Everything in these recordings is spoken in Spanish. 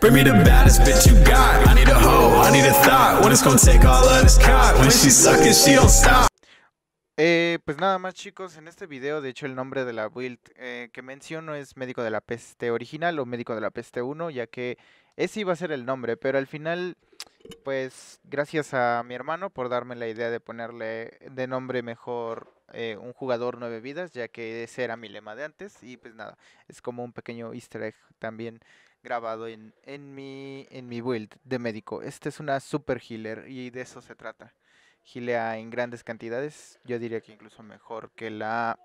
pues nada más chicos, en este video de hecho el nombre de la build eh, que menciono es Médico de la Peste original o Médico de la Peste 1, ya que ese iba a ser el nombre, pero al final pues gracias a mi hermano por darme la idea de ponerle de nombre mejor eh, un jugador nueve vidas, ya que ese era mi lema de antes. Y pues nada, es como un pequeño easter egg también grabado en, en, mi, en mi build de médico. Esta es una super healer y de eso se trata. Gilea en grandes cantidades, yo diría que incluso mejor que la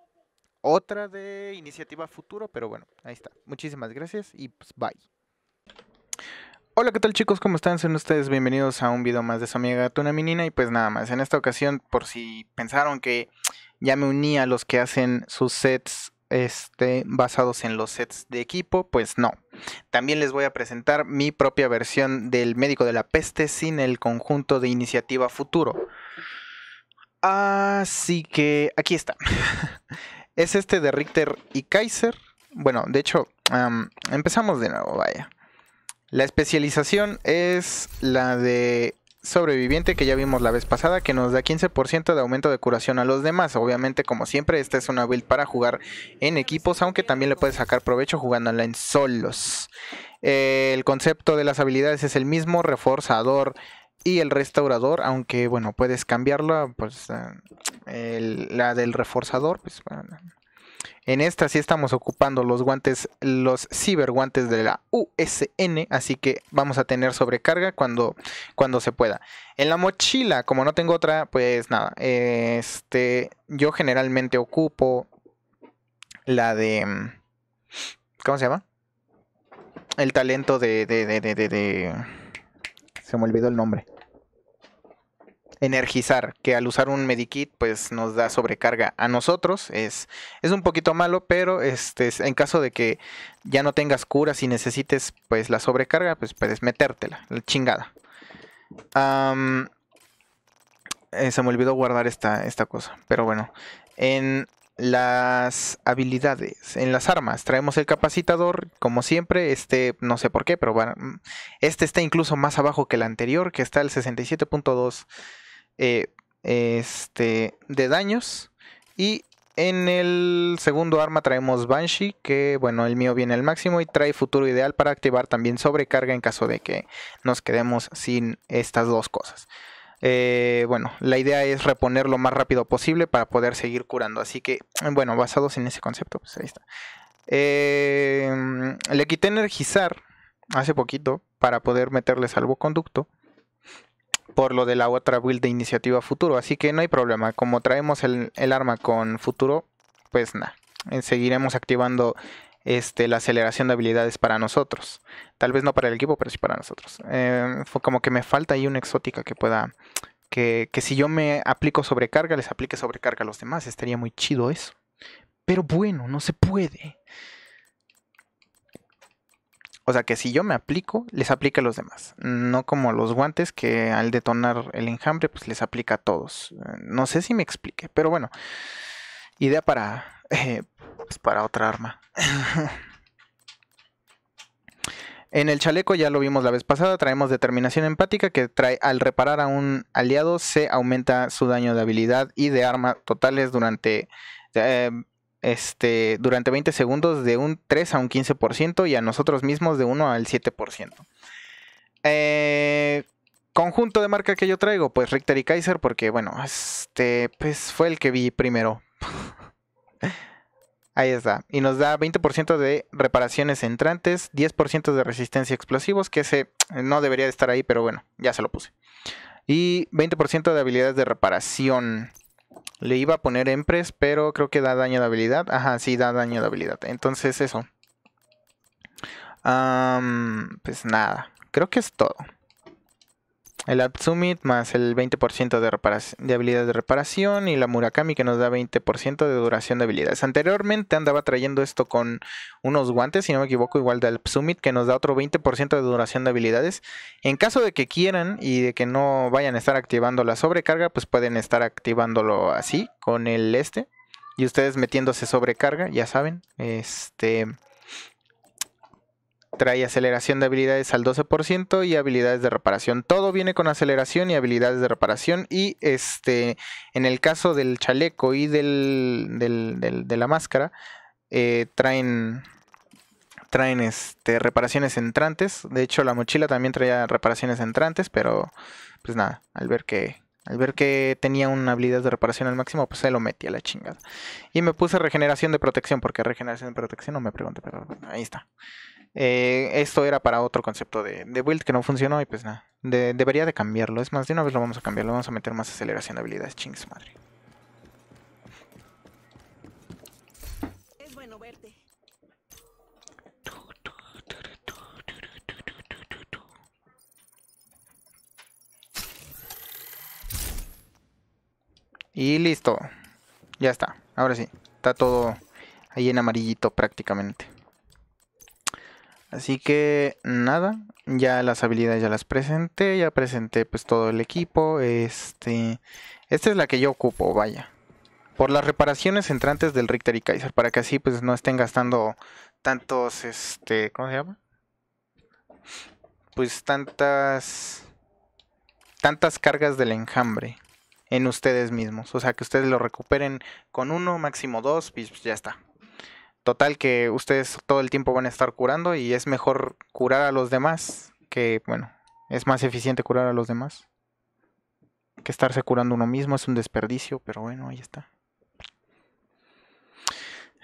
otra de iniciativa futuro, pero bueno, ahí está. Muchísimas gracias y pues bye. Hola, ¿qué tal chicos? ¿Cómo están? Sean ustedes bienvenidos a un video más de su amiga Tuna Minina y pues nada más, en esta ocasión por si pensaron que ya me uní a los que hacen sus sets este, basados en los sets de equipo, pues no. También les voy a presentar mi propia versión del Médico de la Peste sin el conjunto de Iniciativa Futuro. Así que aquí está. es este de Richter y Kaiser. Bueno, de hecho, empezamos de nuevo, vaya. La especialización es la de sobreviviente que ya vimos la vez pasada que nos da 15% de aumento de curación a los demás. Obviamente como siempre esta es una build para jugar en equipos aunque también le puedes sacar provecho jugándola en solos. Eh, el concepto de las habilidades es el mismo, reforzador y el restaurador, aunque bueno, puedes cambiarla, pues eh, la del reforzador, pues en esta sí estamos ocupando los guantes, los ciberguantes de la USN, así que vamos a tener sobrecarga cuando, cuando se pueda. En la mochila, como no tengo otra, pues nada, este, yo generalmente ocupo la de... ¿Cómo se llama? El talento de... de, de... Se me olvidó el nombre energizar, que al usar un medikit pues nos da sobrecarga a nosotros, es, es un poquito malo, pero este, en caso de que ya no tengas curas si y necesites pues la sobrecarga, pues puedes metértela, la chingada. Eh, se me olvidó guardar esta, esta cosa, pero bueno, en las habilidades, en las armas, traemos el capacitador, como siempre, este, no sé por qué, pero bueno, este está incluso más abajo que el anterior, que está el 67.2. Eh, este, de daños. Y en el segundo arma traemos Banshee, que bueno, el mío viene al máximo y trae futuro ideal para activar también sobrecarga en caso de que nos quedemos sin estas dos cosas. Eh, bueno, la idea es reponer lo más rápido posible para poder seguir curando. Así que, bueno, basados en ese concepto, pues ahí está. Eh, le quité energizar hace poquito para poder meterle salvoconducto por lo de la otra build de iniciativa futuro. Así que no hay problema. Como traemos el, arma con futuro, pues nada. Eh, seguiremos activando este, la aceleración de habilidades para nosotros. Tal vez no para el equipo, pero sí para nosotros. Eh, fue como que me falta ahí una exótica que pueda... Que, que si yo me aplico sobrecarga, les aplique sobrecarga a los demás. Estaría muy chido eso. Pero bueno, no se puede. O sea que si yo me aplico, les aplica a los demás. No como los guantes que al detonar el enjambre, pues les aplica a todos. Eh, no sé si me explique, pero bueno. Idea para. Eh, pues, para otra arma. en el chaleco, ya lo vimos la vez pasada, traemos determinación empática que trae al reparar a un aliado se aumenta su daño de habilidad y de arma totales durante eh, este, durante 20 segundos de un 3 a un 15% y a nosotros mismos de 1 al 7%. Eh, conjunto de marca que yo traigo, pues Richter y Kaiser, porque bueno, este, pues fue el que vi primero. Ahí está. Y nos da 20% de reparaciones entrantes, 10% de resistencia a explosivos, que ese no debería de estar ahí, pero bueno, ya se lo puse. Y 20% de habilidades de reparación. Le iba a poner Empress, pero creo que da daño de habilidad. Ajá, sí, da daño de habilidad. Entonces, eso. pues nada, creo que es todo el Alpsumit más el 20% de, de habilidad de reparación y la Murakami que nos da 20% de duración de habilidades. Anteriormente andaba trayendo esto con unos guantes, si no me equivoco, igual del Alpsumit, que nos da otro 20% de duración de habilidades. En caso de que quieran y de que no vayan a estar activando la sobrecarga, pues pueden estar activándolo así con el este y ustedes metiéndose sobrecarga, ya saben, este Trae aceleración de habilidades al 12% y habilidades de reparación. Todo viene con aceleración y habilidades de reparación. Y este, en el caso del chaleco y del, del, de la máscara, eh, traen, traen este, reparaciones entrantes. De hecho, la mochila también traía reparaciones entrantes, pero pues nada, al ver que, al ver que tenía una habilidad de reparación al máximo, pues se lo metí a la chingada. Y me puse regeneración de protección, porque regeneración de protección no me pregunté, pero ahí está. Eh, esto era para otro concepto de, de build que no funcionó y pues nada. debería de cambiarlo. Es más, de una vez lo vamos a cambiar. Lo vamos a meter más aceleración de habilidades. Chings madre. Y listo. Ya está. Ahora sí. Está todo ahí en amarillito prácticamente. Así que nada, ya las habilidades ya las presenté, ya presenté pues todo el equipo, este, esta es la que yo ocupo, vaya. Por las reparaciones entrantes del Richter y Kaiser, para que así pues no estén gastando tantos, este, ¿cómo se llama? Pues tantas, tantas cargas del enjambre en ustedes mismos. O sea, que ustedes lo recuperen con uno, máximo dos, y pues ya está total que ustedes todo el tiempo van a estar curando y es mejor curar a los demás que, bueno, es más eficiente curar a los demás que estarse curando uno mismo, es un desperdicio, pero bueno, ahí está.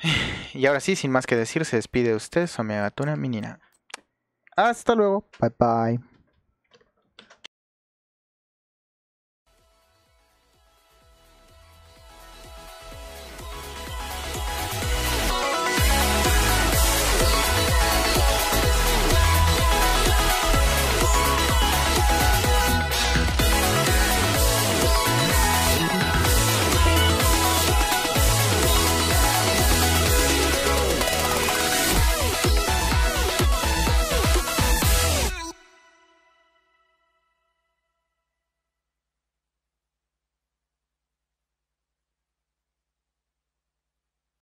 Y ahora sí, sin más que decir, se despide de usted, su amiga Minina. Hasta luego. Bye bye.